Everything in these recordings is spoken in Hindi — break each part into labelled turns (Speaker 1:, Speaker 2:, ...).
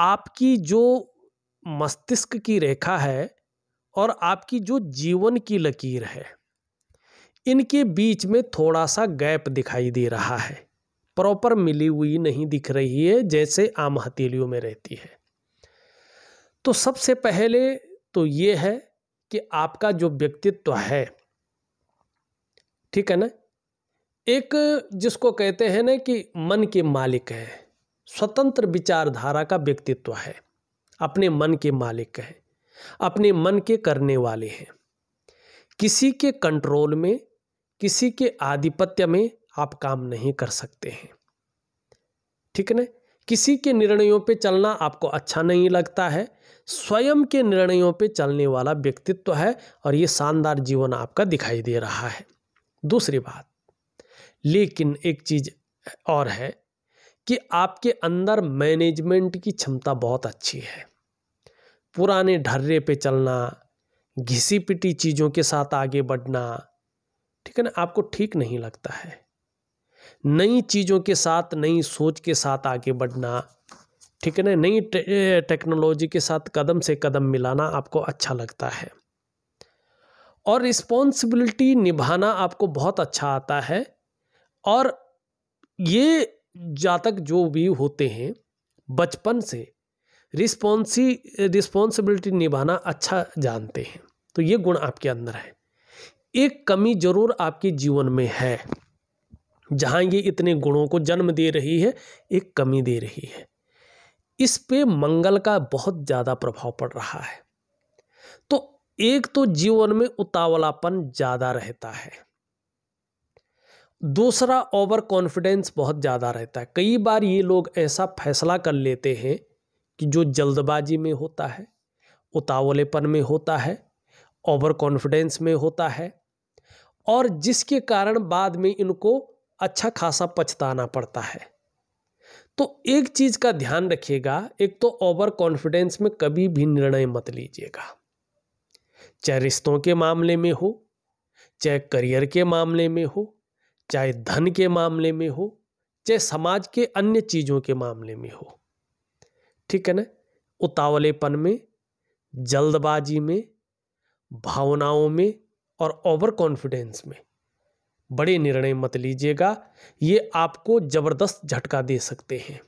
Speaker 1: आपकी जो मस्तिष्क की रेखा है और आपकी जो जीवन की लकीर है इनके बीच में थोड़ा सा गैप दिखाई दे रहा है प्रॉपर मिली हुई नहीं दिख रही है जैसे आम हथेलियों में रहती है तो सबसे पहले तो ये है कि आपका जो व्यक्तित्व है ठीक है ना एक जिसको कहते हैं ना कि मन के मालिक है स्वतंत्र विचारधारा का व्यक्तित्व है अपने मन के मालिक है अपने मन के करने वाले हैं किसी के कंट्रोल में किसी के आधिपत्य में आप काम नहीं कर सकते हैं ठीक है किसी के निर्णयों पे चलना आपको अच्छा नहीं लगता है स्वयं के निर्णयों पे चलने वाला व्यक्तित्व है और ये शानदार जीवन आपका दिखाई दे रहा है दूसरी बात लेकिन एक चीज और है कि आपके अंदर मैनेजमेंट की क्षमता बहुत अच्छी है पुराने ढर्रे पे चलना घिसी पिटी चीज़ों के साथ आगे बढ़ना ठीक है ना आपको ठीक नहीं लगता है नई चीज़ों के साथ नई सोच के साथ आगे बढ़ना ठीक है ना नई टेक्नोलॉजी के साथ कदम से कदम मिलाना आपको अच्छा लगता है और रिस्पॉन्सिबिलिटी निभाना आपको बहुत अच्छा आता है और ये जातक जो भी होते हैं बचपन से रिस्पॉन्सी रिस्पॉन्सिबिलिटी निभाना अच्छा जानते हैं तो ये गुण आपके अंदर है एक कमी जरूर आपके जीवन में है जहाँ ये इतने गुणों को जन्म दे रही है एक कमी दे रही है इस पे मंगल का बहुत ज़्यादा प्रभाव पड़ रहा है तो एक तो जीवन में उतावलापन ज़्यादा रहता है दूसरा ओवर कॉन्फिडेंस बहुत ज़्यादा रहता है कई बार ये लोग ऐसा फैसला कर लेते हैं कि जो जल्दबाजी में होता है उतावलेपन में होता है ओवर कॉन्फिडेंस में होता है और जिसके कारण बाद में इनको अच्छा खासा पछताना पड़ता है तो एक चीज़ का ध्यान रखिएगा एक तो ओवर कॉन्फिडेंस में कभी भी निर्णय मत लीजिएगा चाहे रिश्तों के मामले में हो चाहे करियर के मामले में हो चाहे धन के मामले में हो चाहे समाज के अन्य चीज़ों के मामले में हो ठीक है ना उतावलेपन में जल्दबाजी में भावनाओं में और ओवर कॉन्फिडेंस में बड़े निर्णय मत लीजिएगा ये आपको ज़बरदस्त झटका दे सकते हैं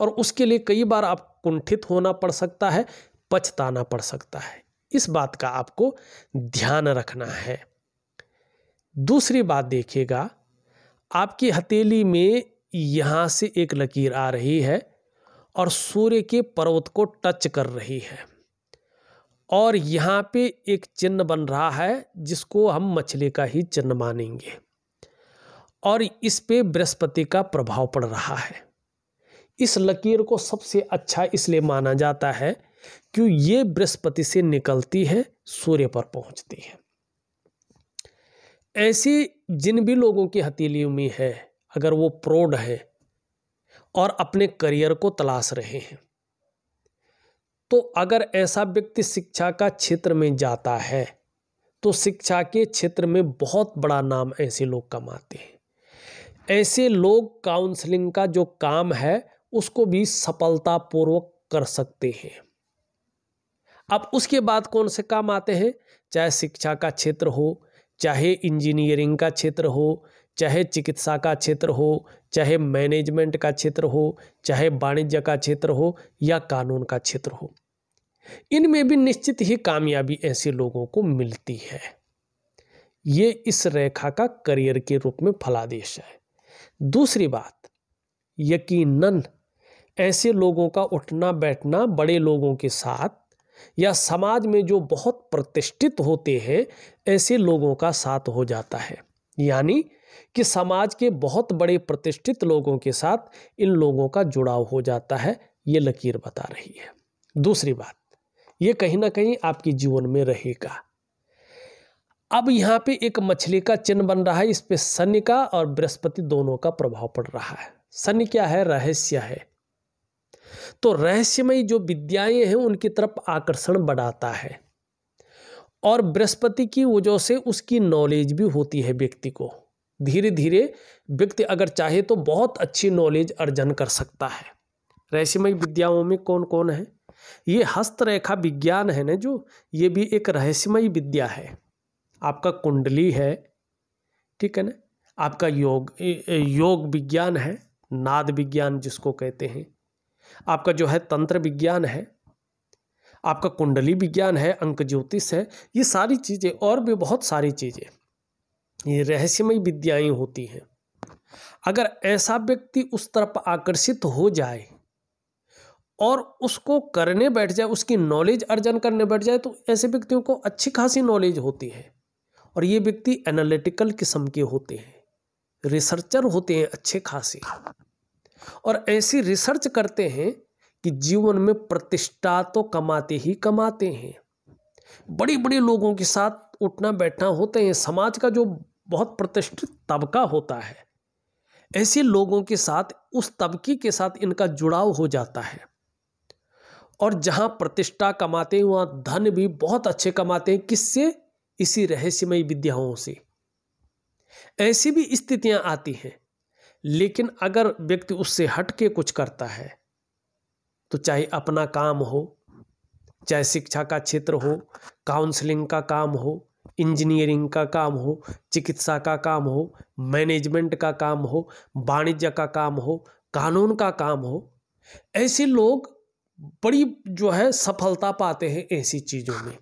Speaker 1: और उसके लिए कई बार आप कुंठित होना पड़ सकता है पछताना पड़ सकता है इस बात का आपको ध्यान रखना है दूसरी बात देखिएगा आपकी हथेली में यहाँ से एक लकीर आ रही है और सूर्य के पर्वत को टच कर रही है और यहाँ पे एक चिन्ह बन रहा है जिसको हम मछली का ही चिन्ह मानेंगे और इस पे बृहस्पति का प्रभाव पड़ रहा है इस लकीर को सबसे अच्छा इसलिए माना जाता है क्यों ये बृहस्पति से निकलती है सूर्य पर पहुंचती है ऐसी जिन भी लोगों की हथेलियों में है अगर वो प्रौढ़ है और अपने करियर को तलाश रहे हैं तो अगर ऐसा व्यक्ति शिक्षा का क्षेत्र में जाता है तो शिक्षा के क्षेत्र में बहुत बड़ा नाम ऐसे लोग कमाते हैं ऐसे लोग काउंसलिंग का जो काम है उसको भी सफलतापूर्वक कर सकते हैं अब उसके बाद कौन से काम आते हैं चाहे शिक्षा का क्षेत्र हो चाहे इंजीनियरिंग का क्षेत्र हो चाहे चिकित्सा का क्षेत्र हो चाहे मैनेजमेंट का क्षेत्र हो चाहे वाणिज्य का क्षेत्र हो या कानून का क्षेत्र हो इनमें भी निश्चित ही कामयाबी ऐसे लोगों को मिलती है ये इस रेखा का करियर के रूप में फलादेश है दूसरी बात यकीनन ऐसे लोगों का उठना बैठना बड़े लोगों के साथ या समाज में जो बहुत प्रतिष्ठित होते हैं ऐसे लोगों का साथ हो जाता है यानी कि समाज के बहुत बड़े प्रतिष्ठित लोगों के साथ इन लोगों का जुड़ाव हो जाता है ये लकीर बता रही है दूसरी बात ये कहीं ना कहीं आपके जीवन में रहेगा अब यहाँ पे एक मछली का चिन्ह बन रहा है इस पे शनि का और बृहस्पति दोनों का प्रभाव पड़ रहा है शनि क्या है रहस्य है तो रहस्यमयी जो विद्याएं हैं उनकी तरफ आकर्षण बढ़ाता है और बृहस्पति की वजह से उसकी नॉलेज भी होती है व्यक्ति को धीरे धीरे व्यक्ति अगर चाहे तो बहुत अच्छी नॉलेज अर्जन कर सकता है रहस्यमय विद्याओं में कौन कौन है ये हस्तरेखा विज्ञान है ना जो ये भी एक रहस्यमय विद्या है आपका कुंडली है ठीक है ना आपका योग योग विज्ञान है नाद विज्ञान जिसको कहते हैं आपका जो है तंत्र विज्ञान है आपका कुंडली विज्ञान है अंक ज्योतिष है ये सारी चीज़ें और भी बहुत सारी चीज़ें ये रहस्यमय विद्याएं होती हैं अगर ऐसा व्यक्ति उस तरफ आकर्षित हो जाए और उसको करने बैठ जाए उसकी नॉलेज अर्जन करने बैठ जाए तो ऐसे व्यक्तियों को अच्छी खासी नॉलेज होती है और ये व्यक्ति एनालिटिकल किस्म के होते हैं रिसर्चर होते हैं अच्छे खासे और ऐसी रिसर्च करते हैं कि जीवन में प्रतिष्ठा तो कमाते ही कमाते हैं बड़े बड़े लोगों के साथ उठना बैठना होते हैं समाज का जो बहुत प्रतिष्ठित तबका होता है ऐसे लोगों के साथ उस तबके के साथ इनका जुड़ाव हो जाता है और जहाँ प्रतिष्ठा कमाते हैं वहाँ धन भी बहुत अच्छे कमाते हैं किससे इसी रहस्यमय विद्याओं से ऐसी भी स्थितियाँ आती हैं लेकिन अगर व्यक्ति उससे हटके कुछ करता है तो चाहे अपना काम हो चाहे शिक्षा का क्षेत्र हो काउंसलिंग का काम हो इंजीनियरिंग का काम हो चिकित्सा का काम हो मैनेजमेंट का काम हो वाणिज्य का काम हो कानून का काम हो ऐसे लोग बड़ी जो है सफलता पाते हैं ऐसी चीज़ों में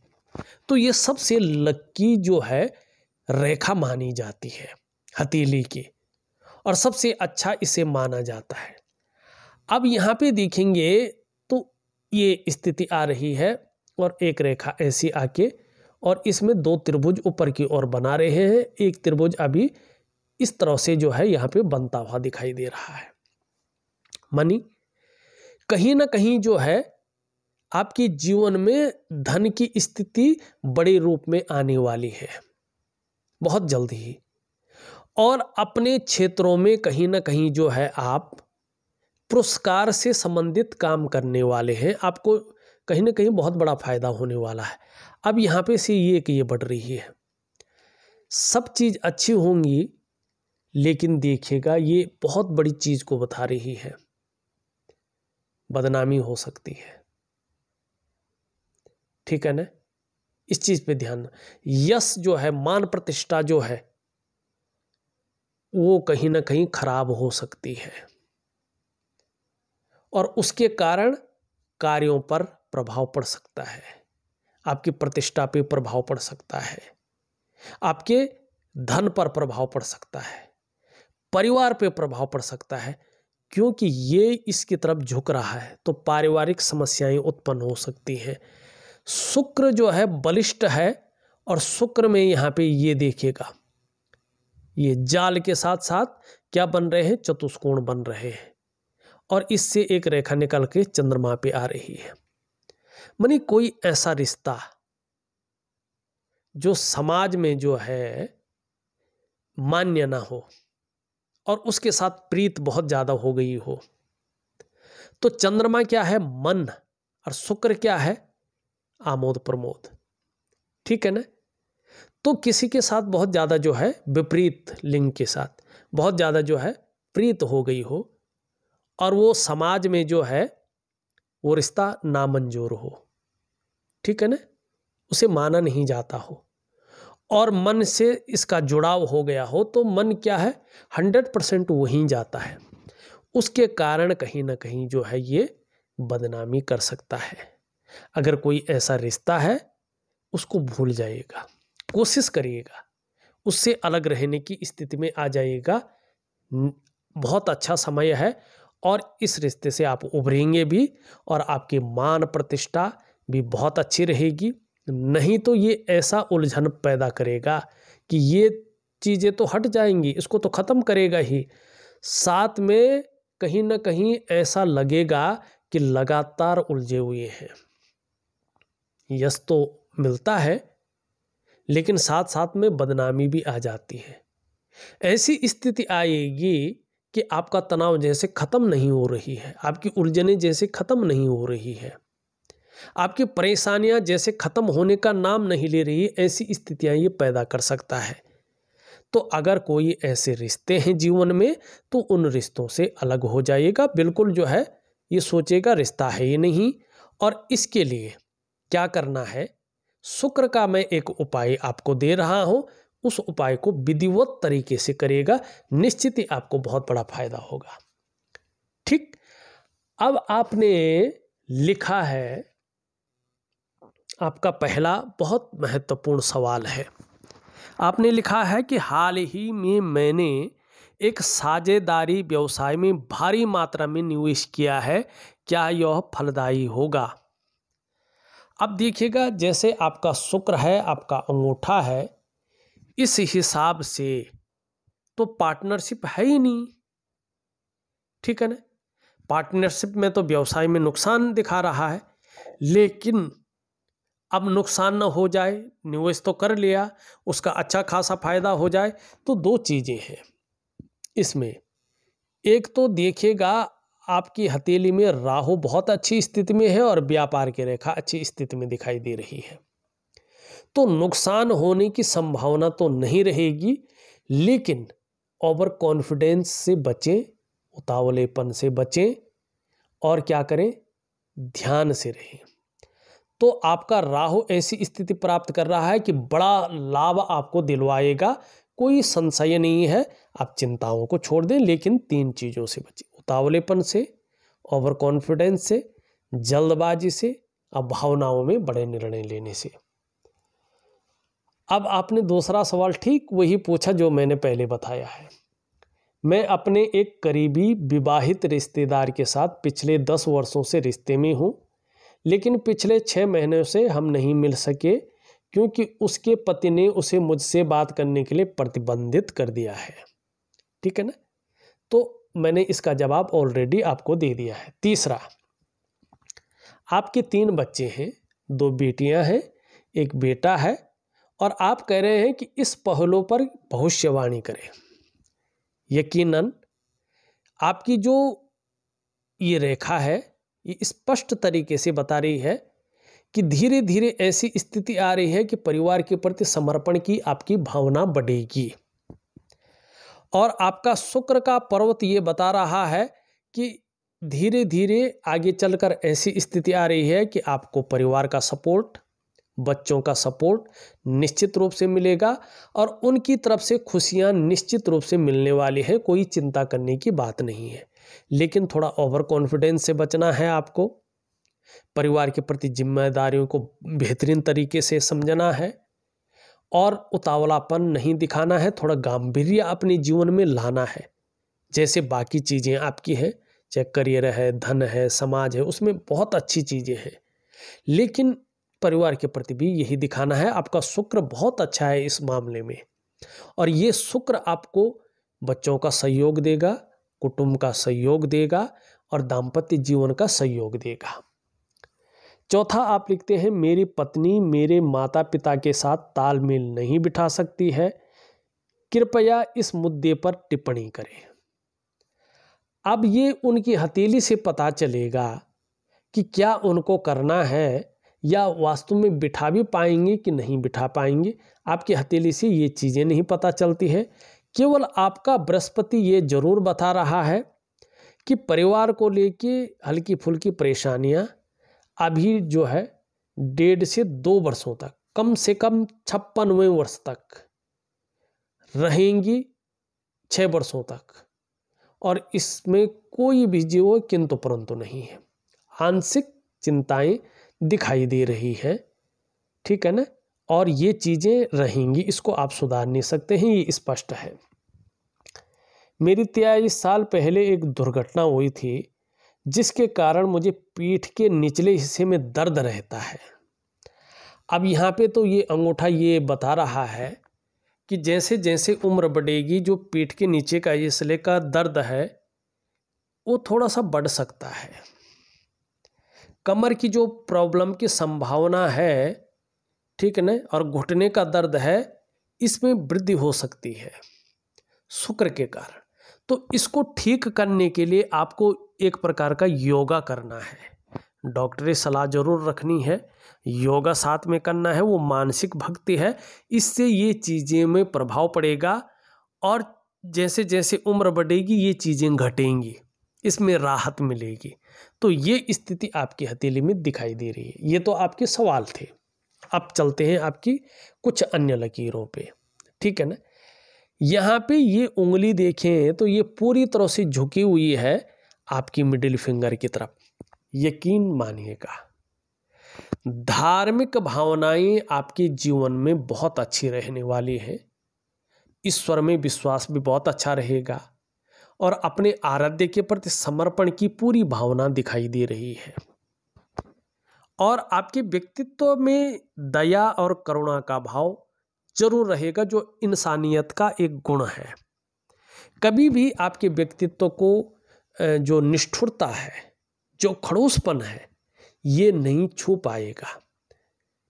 Speaker 1: तो ये सबसे लक्की जो है रेखा मानी जाती है हथेली की और सबसे अच्छा इसे माना जाता है अब यहाँ पे देखेंगे तो ये स्थिति आ रही है और एक रेखा ऐसी आके और इसमें दो त्रिभुज ऊपर की ओर बना रहे हैं एक त्रिभुज अभी इस तरह से जो है यहाँ पे बनता हुआ दिखाई दे रहा है मनी कहीं ना कहीं जो है आपके जीवन में धन की स्थिति बड़े रूप में आने वाली है बहुत जल्दी ही और अपने क्षेत्रों में कहीं ना कहीं जो है आप पुरस्कार से संबंधित काम करने वाले हैं आपको कहीं ना कहीं बहुत बड़ा फायदा होने वाला है अब यहाँ पे से ये कि ये बढ़ रही है सब चीज़ अच्छी होंगी लेकिन देखिएगा ये बहुत बड़ी चीज़ को बता रही है बदनामी हो सकती है ठीक है ना इस चीज़ पे ध्यान यश जो है मान प्रतिष्ठा जो है वो कहीं ना कहीं खराब हो सकती है और उसके कारण कार्यों पर प्रभाव पड़ सकता है आपकी प्रतिष्ठा पे प्रभाव पड़ सकता है आपके धन पर प्रभाव पड़ सकता है परिवार पर प्रभाव पड़ सकता है क्योंकि ये इसकी तरफ झुक रहा है तो पारिवारिक समस्याएं उत्पन्न हो सकती हैं शुक्र जो है बलिष्ठ है और शुक्र में यहाँ पे ये देखेगा ये जाल के साथ साथ क्या बन रहे हैं चतुष्कोण बन रहे हैं और इससे एक रेखा निकल के चंद्रमा पे आ रही है मनी कोई ऐसा रिश्ता जो समाज में जो है मान्य ना हो और उसके साथ प्रीत बहुत ज़्यादा हो गई हो तो चंद्रमा क्या है मन और शुक्र क्या है आमोद प्रमोद ठीक है ना तो किसी के साथ बहुत ज़्यादा जो है विपरीत लिंग के साथ बहुत ज़्यादा जो है प्रीत हो गई हो और वो समाज में जो है वो रिश्ता नामंजूर हो ठीक है ना उसे माना नहीं जाता हो और मन से इसका जुड़ाव हो गया हो तो मन क्या है हंड्रेड परसेंट वहीं जाता है उसके कारण कहीं ना कहीं जो है ये बदनामी कर सकता है अगर कोई ऐसा रिश्ता है उसको भूल जाएगा कोशिश करिएगा उससे अलग रहने की स्थिति में आ जाइएगा बहुत अच्छा समय है और इस रिश्ते से आप उभरेंगे भी और आपकी मान प्रतिष्ठा भी बहुत अच्छी रहेगी नहीं तो ये ऐसा उलझन पैदा करेगा कि ये चीज़ें तो हट जाएंगी इसको तो ख़त्म करेगा ही साथ में कहीं ना कहीं ऐसा लगेगा कि लगातार उलझे हुए हैं यश तो मिलता है लेकिन साथ साथ में बदनामी भी आ जाती है ऐसी स्थिति आएगी कि आपका तनाव जैसे ख़त्म नहीं हो रही है आपकी उलझने जैसे ख़त्म नहीं हो रही है आपकी परेशानियां जैसे ख़त्म होने का नाम नहीं ले रही ऐसी स्थितियां ये पैदा कर सकता है तो अगर कोई ऐसे रिश्ते हैं जीवन में तो उन रिश्तों से अलग हो जाइएगा बिल्कुल जो है ये सोचेगा रिश्ता है ही नहीं और इसके लिए क्या करना है शुक्र का मैं एक उपाय आपको दे रहा हूँ उस उपाय को विधिवत तरीके से करेगा निश्चित ही आपको बहुत बड़ा फायदा होगा ठीक अब आपने लिखा है आपका पहला बहुत महत्वपूर्ण सवाल है आपने लिखा है कि हाल ही में मैंने एक साझेदारी व्यवसाय में भारी मात्रा में निवेश किया है क्या यह फलदायी होगा अब देखिएगा जैसे आपका शुक्र है आपका अंगूठा है इस हिसाब से तो पार्टनरशिप है ही नहीं ठीक है ना पार्टनरशिप में तो व्यवसाय में नुकसान दिखा रहा है लेकिन अब नुकसान ना हो जाए निवेश तो कर लिया उसका अच्छा खासा फायदा हो जाए तो दो चीज़ें हैं इसमें एक तो देखिएगा आपकी हथेली में राहु बहुत अच्छी स्थिति में है और व्यापार की रेखा अच्छी स्थिति में दिखाई दे रही है तो नुकसान होने की संभावना तो नहीं रहेगी लेकिन ओवर कॉन्फिडेंस से बचें उतावलेपन से बचें और क्या करें ध्यान से रहें तो आपका राहु ऐसी स्थिति प्राप्त कर रहा है कि बड़ा लाभ आपको दिलवाएगा कोई संशय नहीं है आप चिंताओं को छोड़ दें लेकिन तीन चीज़ों से बचें उतावलेपन से ओवर कॉन्फिडेंस से जल्दबाजी से और भावनाओं में बड़े निर्णय लेने से अब आपने दूसरा सवाल ठीक वही पूछा जो मैंने पहले बताया है मैं अपने एक करीबी विवाहित रिश्तेदार के साथ पिछले दस वर्षों से रिश्ते में हूँ लेकिन पिछले छः महीनों से हम नहीं मिल सके क्योंकि उसके पति ने उसे मुझसे बात करने के लिए प्रतिबंधित कर दिया है ठीक है ना तो मैंने इसका जवाब ऑलरेडी आपको दे दिया है तीसरा आपके तीन बच्चे हैं दो बेटियां हैं एक बेटा है और आप कह रहे हैं कि इस पहलों पर भविष्यवाणी करें यकीनन आपकी जो ये रेखा है ये स्पष्ट तरीके से बता रही है कि धीरे धीरे ऐसी स्थिति आ रही है कि परिवार के प्रति समर्पण की आपकी भावना बढ़ेगी और आपका शुक्र का पर्वत ये बता रहा है कि धीरे धीरे आगे चलकर ऐसी स्थिति आ रही है कि आपको परिवार का सपोर्ट बच्चों का सपोर्ट निश्चित रूप से मिलेगा और उनकी तरफ से खुशियां निश्चित रूप से मिलने वाली है कोई चिंता करने की बात नहीं है लेकिन थोड़ा ओवर कॉन्फिडेंस से बचना है आपको परिवार के प्रति जिम्मेदारियों को बेहतरीन तरीके से समझना है और उतावलापन नहीं दिखाना है थोड़ा गंभीर्य अपने जीवन में लाना है जैसे बाकी चीज़ें आपकी हैं चाहे करियर है धन है समाज है उसमें बहुत अच्छी चीज़ें हैं लेकिन परिवार के प्रति भी यही दिखाना है आपका शुक्र बहुत अच्छा है इस मामले में और ये शुक्र आपको बच्चों का सहयोग देगा कुटुंब का सहयोग देगा और दाम्पत्य जीवन का सहयोग देगा चौथा आप लिखते हैं मेरी पत्नी मेरे माता पिता के साथ तालमेल नहीं बिठा सकती है कृपया इस मुद्दे पर टिप्पणी करें अब ये उनकी हथेली से पता चलेगा कि क्या उनको करना है या वास्तव में बिठा भी पाएंगे कि नहीं बिठा पाएंगे आपकी हथेली से ये चीज़ें नहीं पता चलती है केवल आपका बृहस्पति ये जरूर बता रहा है कि परिवार को लेके हल्की फुल्की परेशानियाँ अभी जो है डेढ़ से दो वर्षों तक कम से कम छप्पनवें वर्ष तक रहेंगी छः वर्षों तक और इसमें कोई भी जीव किंतु परंतु नहीं है आंशिक चिंताएं दिखाई दे रही है ठीक है ना और ये चीज़ें रहेंगी इसको आप सुधार नहीं सकते हैं ये स्पष्ट है मेरी तेईस साल पहले एक दुर्घटना हुई थी जिसके कारण मुझे पीठ के निचले हिस्से में दर्द रहता है अब यहाँ पे तो ये अंगूठा ये बता रहा है कि जैसे जैसे उम्र बढ़ेगी जो पीठ के नीचे का इसले का दर्द है वो थोड़ा सा बढ़ सकता है कमर की जो प्रॉब्लम की संभावना है ठीक है ना और घुटने का दर्द है इसमें वृद्धि हो सकती है शुक्र के कारण तो इसको ठीक करने के लिए आपको एक प्रकार का योगा करना है डॉक्टरी सलाह जरूर रखनी है योगा साथ में करना है वो मानसिक भक्ति है इससे ये चीज़ें में प्रभाव पड़ेगा और जैसे जैसे उम्र बढ़ेगी ये चीज़ें घटेंगी इसमें राहत मिलेगी तो ये स्थिति आपकी हथेली में दिखाई दे रही है ये तो आपके सवाल थे अब चलते हैं आपकी कुछ अन्य लकीरों पे ठीक है ना यहाँ पे ये उंगली देखें तो ये पूरी तरह से झुकी हुई है आपकी मिडिल फिंगर की तरफ यकीन मानिएगा धार्मिक भावनाएं आपके जीवन में बहुत अच्छी रहने वाली है ईश्वर में विश्वास भी बहुत अच्छा रहेगा और अपने आराध्य के प्रति समर्पण की पूरी भावना दिखाई दे रही है और आपके व्यक्तित्व में दया और करुणा का भाव जरूर रहेगा जो इंसानियत का एक गुण है कभी भी आपके व्यक्तित्व को जो निष्ठुरता है जो खड़ोसपन है ये नहीं छू पाएगा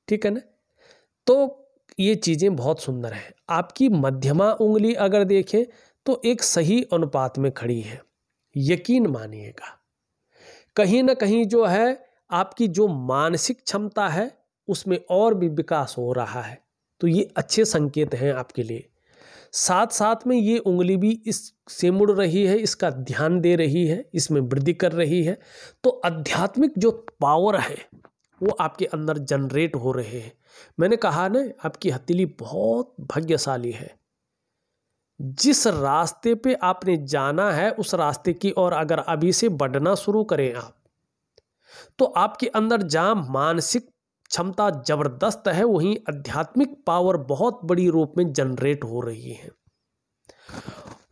Speaker 1: ठीक है ना तो ये चीज़ें बहुत सुंदर हैं आपकी मध्यमा उंगली अगर देखें तो एक सही अनुपात में खड़ी है यकीन मानिएगा कहीं ना कहीं जो है आपकी जो मानसिक क्षमता है उसमें और भी विकास हो रहा है तो ये अच्छे संकेत हैं आपके लिए साथ साथ में ये उंगली भी इससे मुड़ रही है इसका ध्यान दे रही है इसमें वृद्धि कर रही है तो आध्यात्मिक जो पावर है वो आपके अंदर जनरेट हो रहे हैं मैंने कहा ना आपकी हथेली बहुत भाग्यशाली है जिस रास्ते पे आपने जाना है उस रास्ते की और अगर अभी से बढ़ना शुरू करें आप तो आपके अंदर जहाँ मानसिक क्षमता जबरदस्त है वहीं आध्यात्मिक पावर बहुत बड़ी रूप में जनरेट हो रही है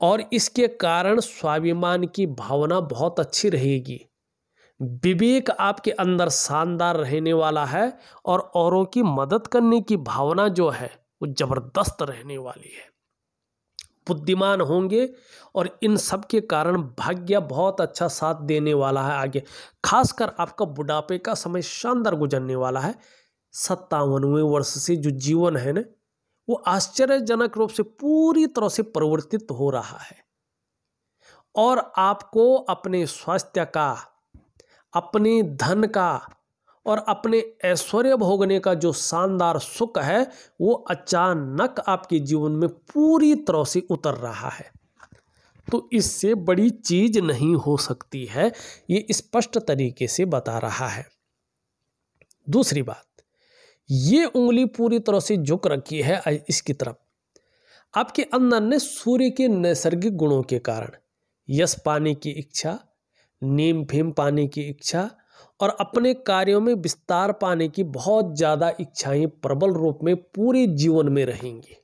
Speaker 1: और इसके कारण स्वाभिमान की भावना बहुत अच्छी रहेगी विवेक आपके अंदर शानदार रहने वाला है और औरों की मदद करने की भावना जो है वो जबरदस्त रहने वाली है बुद्धिमान होंगे और इन सब के कारण भाग्य बहुत अच्छा साथ देने वाला है आगे खासकर आपका बुढ़ापे का समय शानदार गुजरने वाला है सत्तावनवें वर्ष से जो जीवन है ना वो आश्चर्यजनक रूप से पूरी तरह से परिवर्तित हो रहा है और आपको अपने स्वास्थ्य का अपने धन का और अपने ऐश्वर्य भोगने का जो शानदार सुख है वो अचानक आपके जीवन में पूरी तरह से उतर रहा है तो इससे बड़ी चीज नहीं हो सकती है ये स्पष्ट तरीके से बता रहा है दूसरी बात ये उंगली पूरी तरह से झुक रखी है इसकी तरफ आपके अंदर ने सूर्य के नैसर्गिक गुणों के कारण यश पाने की इच्छा नीम फेम पाने की इच्छा और अपने कार्यों में विस्तार पाने की बहुत ज़्यादा इच्छाएं प्रबल रूप में पूरे जीवन में रहेंगी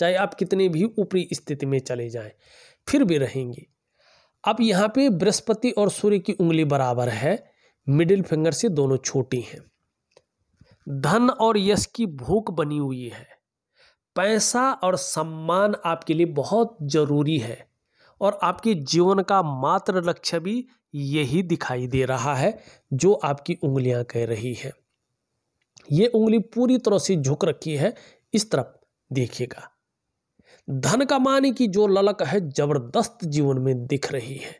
Speaker 1: चाहे आप कितने भी ऊपरी स्थिति में चले जाएं फिर भी रहेंगे अब यहाँ पे बृहस्पति और सूर्य की उंगली बराबर है मिडिल फिंगर से दोनों छोटी हैं धन और यश की भूख बनी हुई है पैसा और सम्मान आपके लिए बहुत ज़रूरी है और आपके जीवन का मात्र लक्ष्य भी यही दिखाई दे रहा है जो आपकी उंगलियां कह रही है ये उंगली पूरी तरह से झुक रखी है इस तरफ देखिएगा धन कमाने की जो ललक है जबरदस्त जीवन में दिख रही है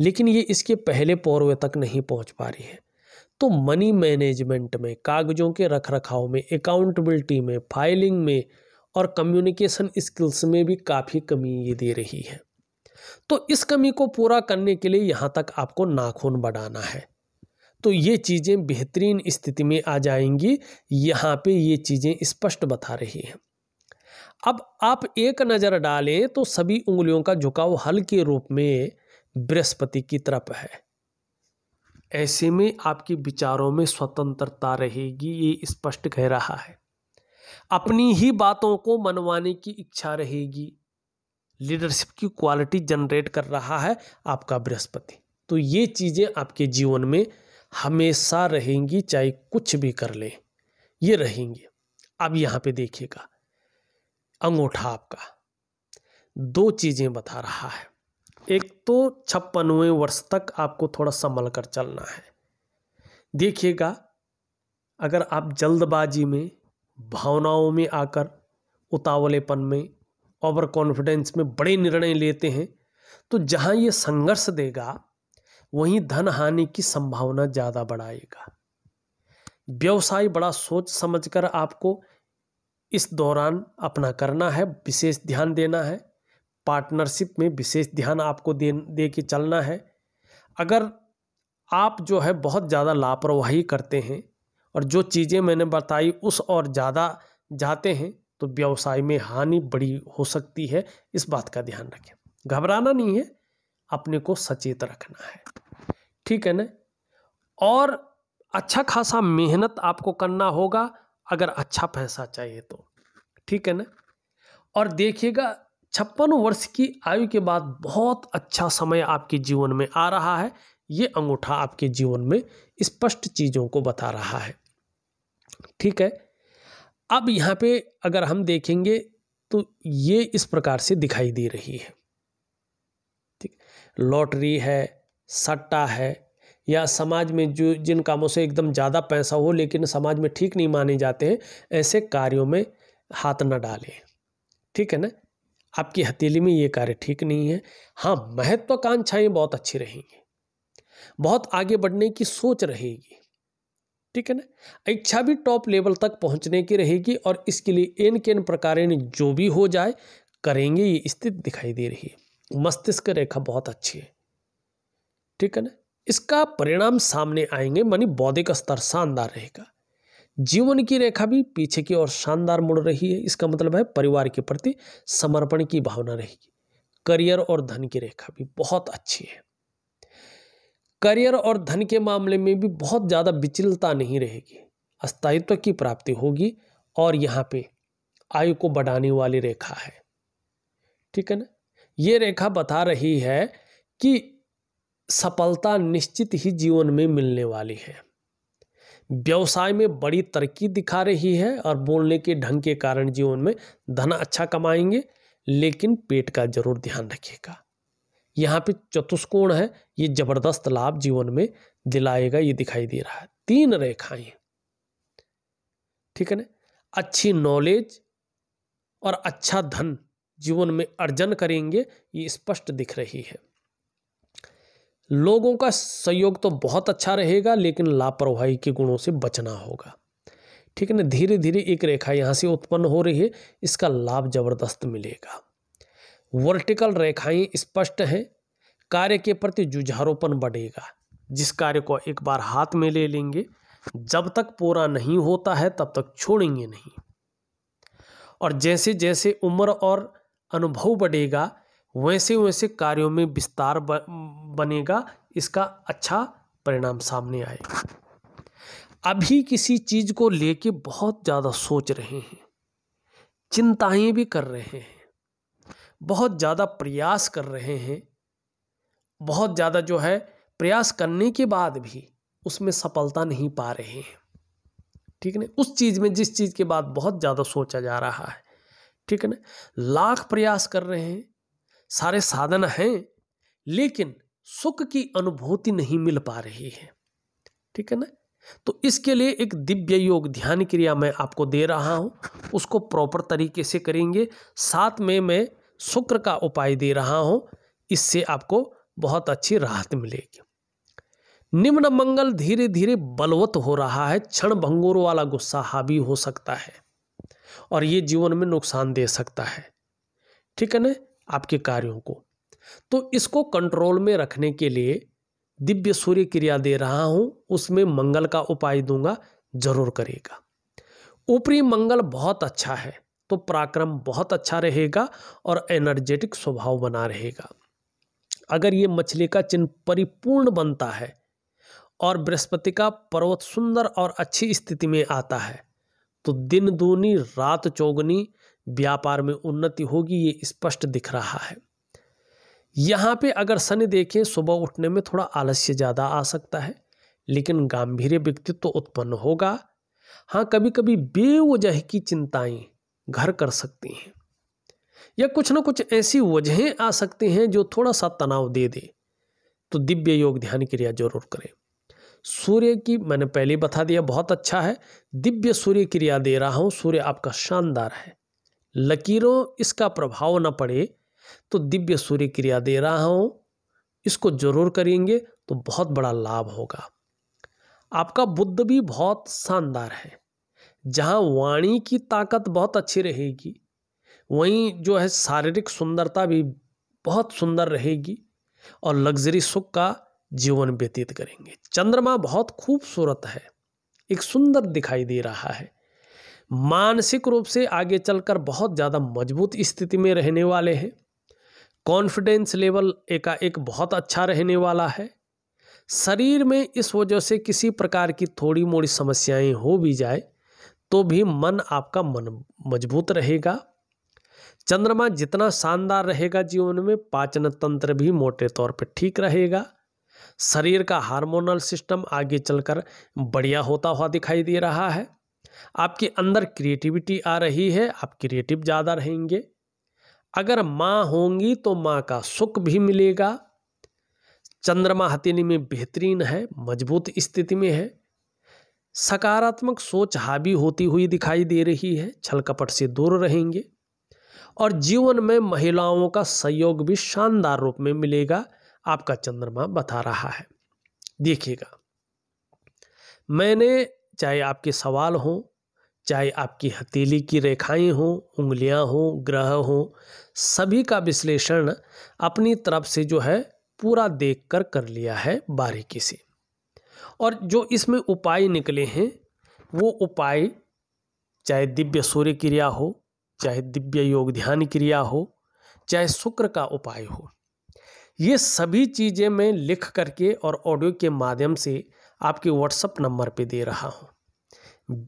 Speaker 1: लेकिन ये इसके पहले पौरवे तक नहीं पहुंच पा रही है तो मनी मैनेजमेंट में कागजों के रख रखाव में अकाउंटेबिलिटी में फाइलिंग में और कम्युनिकेशन स्किल्स में भी काफ़ी कमी ये दे रही है तो इस कमी को पूरा करने के लिए यहाँ तक आपको नाखून बढ़ाना है तो ये चीज़ें बेहतरीन स्थिति में आ जाएंगी यहाँ पे ये चीज़ें स्पष्ट बता रही हैं अब आप एक नज़र डालें तो सभी उंगलियों का झुकाव हल के रूप में बृहस्पति की तरफ है ऐसे में आपके विचारों में स्वतंत्रता रहेगी ये स्पष्ट कह रहा है अपनी ही बातों को मनवाने की इच्छा रहेगी लीडरशिप की क्वालिटी जनरेट कर रहा है आपका बृहस्पति तो ये चीज़ें आपके जीवन में हमेशा रहेंगी चाहे कुछ भी कर ले ये रहेंगी अब यहाँ पे देखिएगा अंगूठा आपका दो चीज़ें बता रहा है एक तो छप्पनवें वर्ष तक आपको थोड़ा संभल कर चलना है देखिएगा अगर आप जल्दबाजी में भावनाओं में आकर उतावलेपन में ओवर कॉन्फिडेंस में बड़े निर्णय लेते हैं तो जहाँ ये संघर्ष देगा वहीं धन हानि की संभावना ज़्यादा बढ़ाएगा व्यवसाय बड़ा सोच समझकर आपको इस दौरान अपना करना है विशेष ध्यान देना है पार्टनरशिप में विशेष ध्यान आपको दे दे के चलना है अगर आप जो है बहुत ज़्यादा लापरवाही करते हैं और जो चीज़ें मैंने बताई उस और ज़्यादा जाते हैं तो व्यवसाय में हानि बड़ी हो सकती है इस बात का ध्यान रखें घबराना नहीं है अपने को सचेत रखना है ठीक है ना और अच्छा खासा मेहनत आपको करना होगा अगर अच्छा पैसा चाहिए तो ठीक है ना और देखिएगा छप्पन वर्ष की आयु के बाद बहुत अच्छा समय आपके जीवन में आ रहा है ये अंगूठा आपके जीवन में स्पष्ट चीज़ों को बता रहा है ठीक है अब यहाँ पे अगर हम देखेंगे तो ये इस प्रकार से दिखाई दे रही है ठीक लॉटरी है सट्टा है या समाज में जो जिन कामों से एकदम ज़्यादा पैसा हो लेकिन समाज में ठीक नहीं माने जाते हैं ऐसे कार्यों में हाथ ना डालें ठीक है ना आपकी हथेली में ये कार्य ठीक नहीं है हाँ महत्वाकांक्षाएं बहुत अच्छी रहेंगी बहुत आगे बढ़ने की सोच रहेगी ठीक है ना इच्छा भी टॉप लेवल तक पहुंचने की रहेगी और इसके लिए एन के एन प्रकार जो भी हो जाए करेंगे ये स्थिति दिखाई दे रही है मस्तिष्क रेखा बहुत अच्छी है ठीक है ना इसका परिणाम सामने आएंगे मानी बौद्धिक स्तर शानदार रहेगा जीवन की रेखा भी पीछे की ओर शानदार मुड़ रही है इसका मतलब है परिवार के प्रति समर्पण की भावना रहेगी करियर और धन की रेखा भी बहुत अच्छी है करियर और धन के मामले में भी बहुत ज़्यादा विचलता नहीं रहेगी अस्थायित्व की प्राप्ति होगी और यहाँ पे आयु को बढ़ाने वाली रेखा है ठीक है ना ये रेखा बता रही है कि सफलता निश्चित ही जीवन में मिलने वाली है व्यवसाय में बड़ी तरक्की दिखा रही है और बोलने के ढंग के कारण जीवन में धन अच्छा कमाएंगे लेकिन पेट का जरूर ध्यान रखिएगा यहाँ पे चतुष्कोण है ये जबरदस्त लाभ जीवन में दिलाएगा ये दिखाई दे रहा है तीन रेखाएं ठीक है ना अच्छी नॉलेज और अच्छा धन जीवन में अर्जन करेंगे ये स्पष्ट दिख रही है लोगों का सहयोग तो बहुत अच्छा रहेगा लेकिन लापरवाही के गुणों से बचना होगा ठीक है ना धीरे धीरे एक रेखा यहाँ से उत्पन्न हो रही है इसका लाभ जबरदस्त मिलेगा वर्टिकल रेखाएं स्पष्ट हैं कार्य के प्रति जुझारोपन बढ़ेगा जिस कार्य को एक बार हाथ में ले लेंगे जब तक पूरा नहीं होता है तब तक छोड़ेंगे नहीं और जैसे जैसे उम्र और अनुभव बढ़ेगा वैसे वैसे कार्यों में विस्तार बनेगा इसका अच्छा परिणाम सामने आएगा अभी किसी चीज़ को लेके बहुत ज़्यादा सोच रहे हैं चिंताएं भी कर रहे हैं बहुत ज़्यादा प्रयास कर रहे हैं बहुत ज़्यादा जो है प्रयास करने के बाद भी उसमें सफलता नहीं पा रहे हैं ठीक है उस चीज़ में जिस चीज़ के बाद बहुत ज़्यादा सोचा जा रहा है ठीक है ना लाख प्रयास कर रहे हैं सारे साधन हैं लेकिन सुख की अनुभूति नहीं मिल पा रही है ठीक है ना तो इसके लिए एक दिव्य योग ध्यान क्रिया मैं आपको दे रहा हूं उसको प्रॉपर तरीके से करेंगे साथ में मैं शुक्र का उपाय दे रहा हूं इससे आपको बहुत अच्छी राहत मिलेगी निम्न मंगल धीरे धीरे बलवत हो रहा है क्षण भंगुर वाला गुस्सा हावी हो सकता है और ये जीवन में नुकसान दे सकता है ठीक है ना आपके कार्यों को तो इसको कंट्रोल में रखने के लिए दिव्य सूर्य क्रिया दे रहा हूं उसमें मंगल का उपाय दूंगा जरूर करेगा ऊपरी मंगल बहुत अच्छा है तो पराक्रम बहुत अच्छा रहेगा और एनर्जेटिक स्वभाव बना रहेगा अगर ये मछली का चिन्ह परिपूर्ण बनता है और बृहस्पति का पर्वत सुंदर और अच्छी स्थिति में आता है तो दिन दूनी रात चौगनी व्यापार में उन्नति होगी ये स्पष्ट दिख रहा है यहाँ पे अगर शनि देखें सुबह उठने में थोड़ा आलस्य ज़्यादा आ सकता है लेकिन गंभीर व्यक्तित्व तो उत्पन्न होगा हाँ कभी कभी बेवजह की चिंताएं घर कर सकती हैं या कुछ ना कुछ ऐसी वजहें आ सकती हैं जो थोड़ा सा तनाव दे दे तो दिव्य योग ध्यान क्रिया जरूर करें सूर्य की मैंने पहले बता दिया बहुत अच्छा है दिव्य सूर्य क्रिया दे रहा हूँ सूर्य आपका शानदार है लकीरों इसका प्रभाव न पड़े तो दिव्य सूर्य क्रिया दे रहा हूँ इसको जरूर करेंगे तो बहुत बड़ा लाभ होगा आपका बुद्ध भी बहुत शानदार है जहाँ वाणी की ताकत बहुत अच्छी रहेगी वहीं जो है शारीरिक सुंदरता भी बहुत सुंदर रहेगी और लग्जरी सुख का जीवन व्यतीत करेंगे चंद्रमा बहुत खूबसूरत है एक सुंदर दिखाई दे रहा है मानसिक रूप से आगे चलकर बहुत ज़्यादा मजबूत स्थिति में रहने वाले हैं कॉन्फिडेंस लेवल एकाएक बहुत अच्छा रहने वाला है शरीर में इस वजह से किसी प्रकार की थोड़ी मोड़ी समस्याएं हो भी जाए तो भी मन आपका मन मजबूत रहेगा चंद्रमा जितना शानदार रहेगा जीवन में पाचन तंत्र भी मोटे तौर पर ठीक रहेगा शरीर का हार्मोनल सिस्टम आगे चलकर बढ़िया होता हुआ दिखाई दे रहा है आपके अंदर क्रिएटिविटी आ रही है आप क्रिएटिव ज़्यादा रहेंगे अगर माँ होंगी तो माँ का सुख भी मिलेगा चंद्रमा हथिनी में बेहतरीन है मजबूत स्थिति में है सकारात्मक सोच हावी होती हुई दिखाई दे रही है छल कपट से दूर रहेंगे और जीवन में महिलाओं का सहयोग भी शानदार रूप में मिलेगा आपका चंद्रमा बता रहा है देखिएगा मैंने चाहे आपके सवाल हों चाहे आपकी हथेली की रेखाएं हों उंगलियां हो ग्रह हो सभी का विश्लेषण अपनी तरफ से जो है पूरा देखकर कर लिया है बारीकी से और जो इसमें उपाय निकले हैं वो उपाय चाहे दिव्य सूर्य क्रिया हो चाहे दिव्य योग ध्यान क्रिया हो चाहे शुक्र का उपाय हो ये सभी चीज़ें मैं लिख करके और ऑडियो के माध्यम से आपके व्हाट्सअप नंबर पे दे रहा हूँ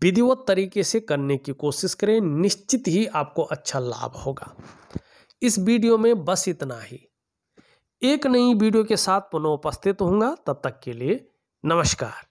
Speaker 1: विधिवत तरीके से करने की कोशिश करें निश्चित ही आपको अच्छा लाभ होगा इस वीडियो में बस इतना ही एक नई वीडियो के साथ पुनः उपस्थित होऊंगा तब तक के लिए नमस्कार